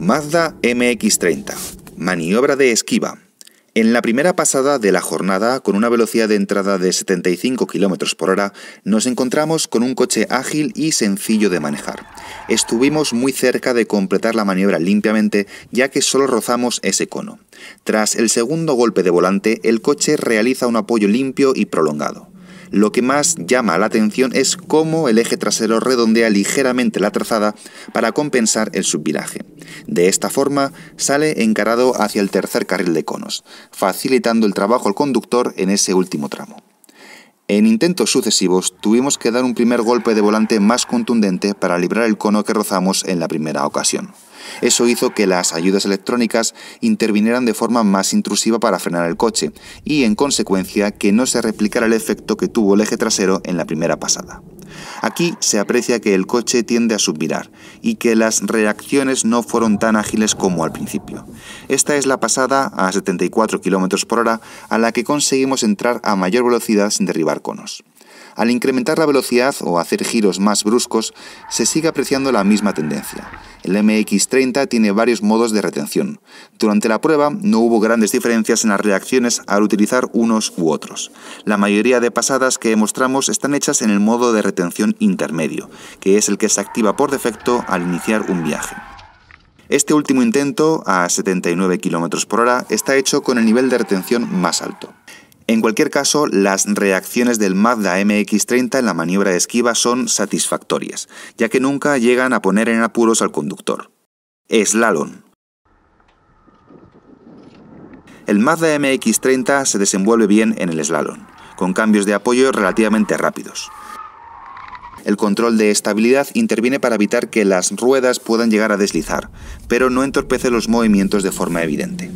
Mazda MX30. Maniobra de esquiva. En la primera pasada de la jornada, con una velocidad de entrada de 75 km por hora, nos encontramos con un coche ágil y sencillo de manejar. Estuvimos muy cerca de completar la maniobra limpiamente, ya que solo rozamos ese cono. Tras el segundo golpe de volante, el coche realiza un apoyo limpio y prolongado. Lo que más llama la atención es cómo el eje trasero redondea ligeramente la trazada para compensar el subviraje. De esta forma sale encarado hacia el tercer carril de conos, facilitando el trabajo al conductor en ese último tramo. En intentos sucesivos tuvimos que dar un primer golpe de volante más contundente para librar el cono que rozamos en la primera ocasión. Eso hizo que las ayudas electrónicas intervinieran de forma más intrusiva para frenar el coche y, en consecuencia, que no se replicara el efecto que tuvo el eje trasero en la primera pasada. Aquí se aprecia que el coche tiende a subvirar y que las reacciones no fueron tan ágiles como al principio. Esta es la pasada a 74 km por hora a la que conseguimos entrar a mayor velocidad sin derribar conos. Al incrementar la velocidad o hacer giros más bruscos, se sigue apreciando la misma tendencia. El MX-30 tiene varios modos de retención. Durante la prueba no hubo grandes diferencias en las reacciones al utilizar unos u otros. La mayoría de pasadas que mostramos están hechas en el modo de retención intermedio, que es el que se activa por defecto al iniciar un viaje. Este último intento, a 79 km por hora, está hecho con el nivel de retención más alto. En cualquier caso, las reacciones del Mazda MX30 en la maniobra de esquiva son satisfactorias, ya que nunca llegan a poner en apuros al conductor. Slalom. El Mazda MX30 se desenvuelve bien en el slalom, con cambios de apoyo relativamente rápidos. El control de estabilidad interviene para evitar que las ruedas puedan llegar a deslizar, pero no entorpece los movimientos de forma evidente.